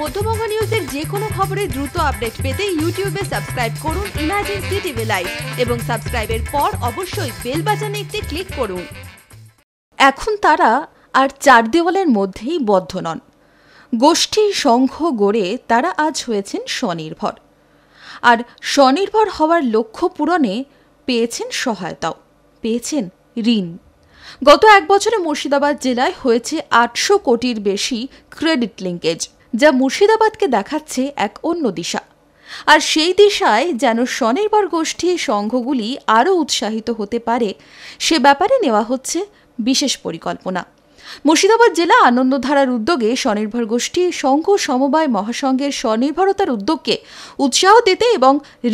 মধ্যবঙ্গ নিউজের যে কোনো খবরের দ্রুত আপডেট পেতে ইউটিউবে সাবস্ক্রাইব করুন ইমার্জেন্সি টিভি লাইভ এবং সাবস্ক্রাইবের পর অবশ্যই বেল বাজানে একটি ক্লিক করুন এখন তারা আর চার দেওয়ালের মধ্যেই বদ্ধ নন গোষ্ঠী সংঘ গড়ে তারা আজ হয়েছেন স্বনির্ভর আর স্বনির্ভর হওয়ার লক্ষ্য পূরণে পেয়েছেন সহায়তাও পেয়েছেন ঋণ গত এক বছরে মুর্শিদাবাদ জেলায় হয়েছে আটশো কোটির বেশি ক্রেডিট লিঙ্কেজ যা মুর্শিদাবাদকে দেখাচ্ছে এক অন্য দিশা আর সেই দিশায় যেন স্বনির্ভর গোষ্ঠী সংঘগুলি আরও উৎসাহিত হতে পারে সে ব্যাপারে নেওয়া হচ্ছে বিশেষ পরিকল্পনা মুর্শিদাবাদ জেলা আনন্দধারার উদ্যোগে স্বনির্ভর গোষ্ঠী সংঘ সমবায় মহাসংঘের স্বনির্ভরতার উদ্যোগকে উৎসাহ দিতে এবং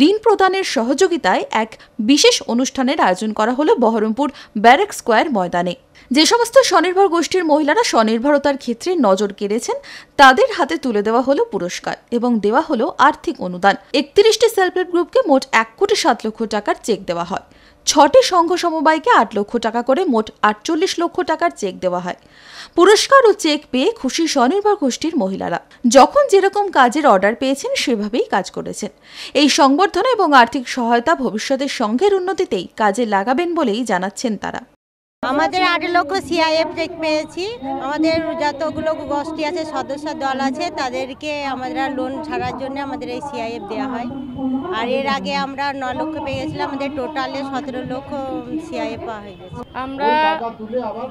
ঋণ প্রদানের সহযোগিতায় এক বিশেষ অনুষ্ঠানের আয়োজন করা হলো বহরমপুর ব্যারেক স্কোয়ার ময়দানে যে সমস্ত স্বনির্ভর গোষ্ঠীর মহিলারা স্বনির্ভরতার ক্ষেত্রে নজর কেড়েছেন তাদের হাতে তুলে দেওয়া হলো পুরস্কার এবং দেওয়া হলো আর্থিক অনুদান একত্রিশটি সেলফ হেল্প গ্রুপকে মোট এক কোটি সাত লক্ষ টাকার চেক দেওয়া হয় ছটি সংঘ সমবায়কে আট লক্ষ টাকা করে মোট আটচল্লিশ লক্ষ টাকার চেক দেওয়া হয় পুরস্কার ও চেক পেয়ে খুশি স্বনির্ভর গোষ্ঠীর মহিলারা যখন যেরকম কাজের অর্ডার পেয়েছেন সেভাবেই কাজ করেছেন এই সংবর্ধনা এবং আর্থিক সহায়তা ভবিষ্যতের সংঘের উন্নতিতেই কাজে লাগাবেন বলেই জানাচ্ছেন তারা আমাদের আট লক্ষ সিআইএফ চেক পেয়েছি আমাদের যতগুলো গোষ্ঠী আছে সদস্য দল আছে তাদেরকে আমাদের লোন ছাড়ার জন্য আমাদের এই সিআইএফ দেওয়া হয় আর এর আগে আমরা ন লক্ষ পেয়েছিলাম আমাদের টোটালে সতেরো লক্ষ সিআইএফ পাওয়া হয়ে গেছে আমরা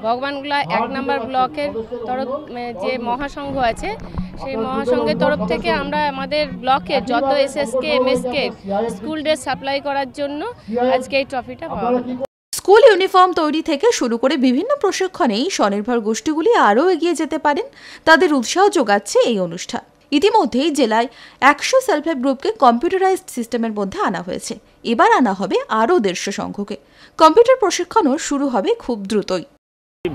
ভগবানগুলা এক নম্বর ব্লকের তরফ মানে যে মহাসংঘ আছে সেই মহাসংঘের তরফ থেকে আমরা আমাদের ব্লকের যত SSK MSK school dress supply করার জন্য আজকে এই ট্রফিটা পাওয়া স্কুল ইউনিফর্ম তৈরি থেকে শুরু করে বিভিন্ন প্রশিক্ষণেই স্বনির্ভর গোষ্ঠীগুলি আরও এগিয়ে যেতে পারেন তাদের উৎসাহ যোগাচ্ছে এই অনুষ্ঠান ইতিমধ্যেই জেলায় একশো সেলফ হেল্প গ্রুপকে কম্পিউটারাইজড সিস্টেমের মধ্যে আনা হয়েছে এবার আনা হবে আরও দেড়শো সংখ্যকে কম্পিউটার প্রশিক্ষণও শুরু হবে খুব দ্রুতই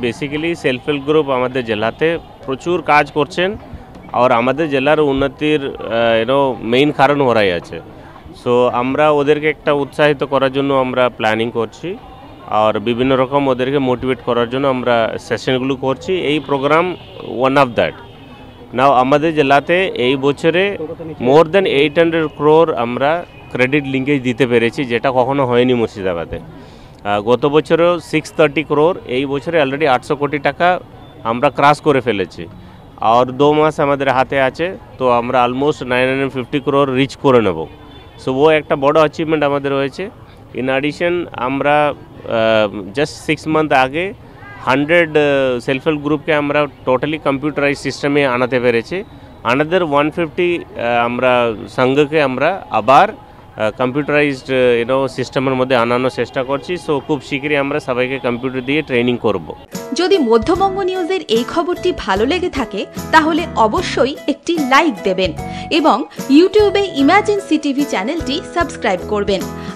বেসিক্যালি সেলফ হেল্প গ্রুপ আমাদের জেলাতে প্রচুর কাজ করছেন আর আমাদের জেলার উন্নতির এরও মেইন কারণ ওরাই আছে সো আমরা ওদেরকে একটা উৎসাহিত করার জন্য আমরা প্ল্যানিং করছি আর বিভিন্ন রকম ওদেরকে মোটিভেট করার জন্য আমরা সেশনগুলো করছি এই program one of that now আমাদের জেলাতে এই বছরে more than eight hundred crore আমরা ক্রেডিট লিঙ্কেজ দিতে পেরেছি যেটা কখনো হয়নি মুর্শিদাবাদে গত বছরেও সিক্স থার্টি ক্রোর এই বছরে অলরেডি আটশো কোটি টাকা আমরা ক্রাস করে ফেলেছি আর দু মাস আমাদের হাতে আছে তো আমরা almost nine hundred fifty crore reach করে নেব সো ও একটা বড় অ্যাচিভমেন্ট আমাদের রয়েছে ইন অ্যাডিশন আমরা জাস্ট সিক্স মান্থ আগে হান্ড্রেড সেলফ হেল্প গ্রুপকে আমরা টোটালি কম্পিউটারাইজ সিস্টেমে আনাতে পেরেছি আনাদের ওয়ান ফিফটি আমরা সংঘকে আমরা আবার কম্পিউটারাইজড ইউনো সিস্টেমের মধ্যে আনানোর চেষ্টা করছি সো খুব শীঘ্রই আমরা সবাইকে কম্পিউটার দিয়ে ট্রেনিং করব যদি মধ্যবঙ্গ নিউজের এই খবরটি ভালো লেগে থাকে তাহলে অবশ্যই একটি লাইক দেবেন এবং ইউটিউবে ইমার্জেন্সি টিভি চ্যানেলটি সাবস্ক্রাইব করবেন